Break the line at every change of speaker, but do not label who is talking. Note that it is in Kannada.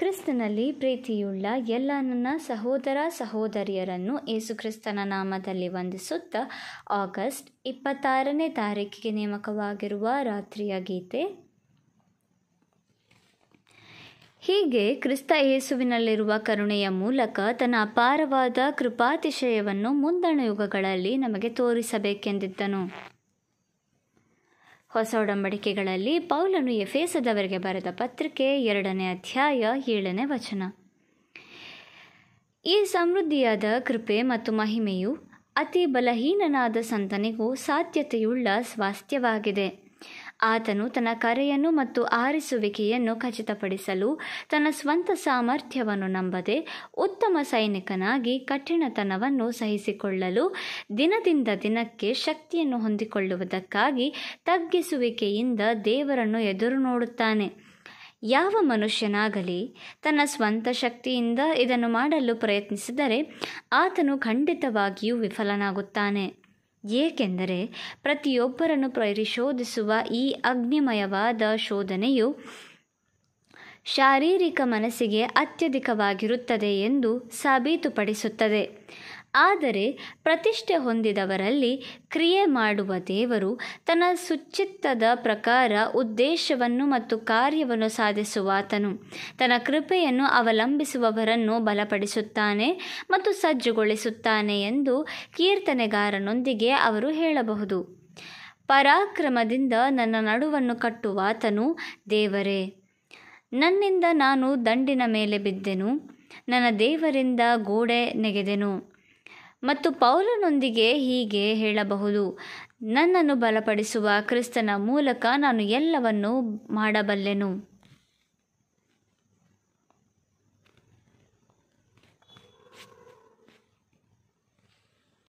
ಕ್ರಿಸ್ತನಲ್ಲಿ ಪ್ರೀತಿಯುಳ್ಳ ಎಲ್ಲ ನನ್ನ ಸಹೋದರ ಸಹೋದರಿಯರನ್ನು ಯೇಸುಕ್ರಿಸ್ತನ ನಾಮದಲ್ಲಿ ವಂದಿಸುತ್ತಾ ಆಗಸ್ಟ್ ಇಪ್ಪತ್ತಾರನೇ ತಾರೀಕಿಗೆ ನೇಮಕವಾಗಿರುವ ರಾತ್ರಿಯ ಗೀತೆ ಹೀಗೆ ಕ್ರಿಸ್ತ ಯೇಸುವಿನಲ್ಲಿರುವ ಕರುಣೆಯ ಮೂಲಕ ತನ್ನ ಅಪಾರವಾದ ಕೃಪಾತಿಶಯವನ್ನು ಮುಂದಣ ಯುಗಗಳಲ್ಲಿ ನಮಗೆ ತೋರಿಸಬೇಕೆಂದಿದ್ದನು ಹೊಸ ಒಡಂಬಡಿಕೆಗಳಲ್ಲಿ ಪೌಲನು ಎಫೇಸದವರಿಗೆ ಬರೆದ ಪತ್ರಿಕೆ ಎರಡನೇ ಅಧ್ಯಾಯ ಏಳನೇ ವಚನ ಈ ಸಮೃದ್ಧಿಯಾದ ಕೃಪೆ ಮತ್ತು ಮಹಿಮೆಯು ಅತಿ ಬಲಹೀನನಾದ ಸಂತನಿಗೂ ಸಾಧ್ಯತೆಯುಳ್ಳ ಸ್ವಾಸ್ಥ್ಯವಾಗಿದೆ ಆತನು ತನ್ನ ಕರೆಯನ್ನು ಮತ್ತು ಆರಿಸುವಿಕೆಯನ್ನು ಖಚಿತಪಡಿಸಲು ತನ್ನ ಸ್ವಂತ ಸಾಮರ್ಥ್ಯವನ್ನು ನಂಬದೆ ಉತ್ತಮ ಸೈನಿಕನಾಗಿ ಕಠಿಣತನವನ್ನು ಸಹಿಸಿಕೊಳ್ಳಲು ದಿನದಿಂದ ದಿನಕ್ಕೆ ಶಕ್ತಿಯನ್ನು ಹೊಂದಿಕೊಳ್ಳುವುದಕ್ಕಾಗಿ ತಗ್ಗಿಸುವಿಕೆಯಿಂದ ದೇವರನ್ನು ಎದುರು ನೋಡುತ್ತಾನೆ ಯಾವ ಮನುಷ್ಯನಾಗಲಿ ತನ್ನ ಸ್ವಂತ ಶಕ್ತಿಯಿಂದ ಇದನ್ನು ಮಾಡಲು ಪ್ರಯತ್ನಿಸಿದರೆ ಆತನು ಖಂಡಿತವಾಗಿಯೂ ವಿಫಲನಾಗುತ್ತಾನೆ ಏಕೆಂದರೆ ಪ್ರತಿಯೊಬ್ಬರನ್ನು ಪರಿಶೋಧಿಸುವ ಈ ಅಗ್ನಿಮಯವಾದ ಶೋಧನೆಯು ಶಾರೀರಿಕ ಮನಸ್ಸಿಗೆ ಅತ್ಯಧಿಕವಾಗಿರುತ್ತದೆ ಎಂದು ಸಾಬೀತುಪಡಿಸುತ್ತದೆ ಆದರೆ ಪ್ರತಿಷ್ಠೆ ಹೊಂದಿದವರಲ್ಲಿ ಕ್ರಿಯೆ ಮಾಡುವ ದೇವರು ತನ್ನ ಸುಚಿತ್ತದ ಪ್ರಕಾರ ಉದ್ದೇಶವನ್ನು ಮತ್ತು ಕಾರ್ಯವನ್ನು ಸಾಧಿಸುವಾತನು ತನ್ನ ಕೃಪೆಯನ್ನು ಅವಲಂಬಿಸುವವರನ್ನು ಬಲಪಡಿಸುತ್ತಾನೆ ಮತ್ತು ಸಜ್ಜುಗೊಳಿಸುತ್ತಾನೆ ಎಂದು ಕೀರ್ತನೆಗಾರನೊಂದಿಗೆ ಅವರು ಹೇಳಬಹುದು ಪರಾಕ್ರಮದಿಂದ ನನ್ನ ನಡುವನ್ನು ಕಟ್ಟುವಾತನು ದೇವರೇ ನನ್ನಿಂದ ನಾನು ದಂಡಿನ ಮೇಲೆ ಬಿದ್ದೆನು ನನ್ನ ದೇವರಿಂದ ಗೋಡೆ ನೆಗೆದೆನು ಮತ್ತು ಪೌಲನೊಂದಿಗೆ ಹೀಗೆ ಹೇಳಬಹುದು ನನ್ನನ್ನು ಬಲಪಡಿಸುವ ಕ್ರಿಸ್ತನ ಮೂಲಕ ನಾನು ಎಲ್ಲವನ್ನೂ ಮಾಡಬಲ್ಲೆನು